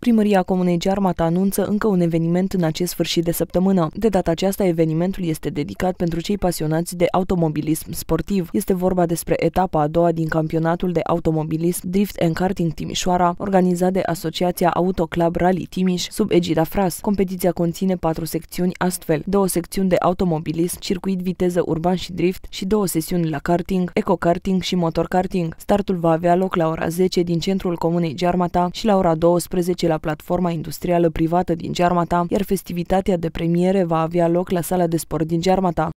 Primăria Comunei Gearmat anunță încă un eveniment în acest sfârșit de săptămână. De data aceasta, evenimentul este dedicat pentru cei pasionați de automobilism sportiv. Este vorba despre etapa a doua din campionatul de automobilism Drift and Karting Timișoara, organizat de Asociația Auto Club Rally Timiș, sub egida FRAS. Competiția conține patru secțiuni astfel, două secțiuni de automobilism, circuit viteză urban și drift și două sesiuni la karting, eco-karting și motor karting. Startul va avea loc la ora 10 din centrul Comunei Gearmata și la ora 12 la platforma industrială privată din Cearmata, iar festivitatea de premiere va avea loc la sala de sport din Cearmata.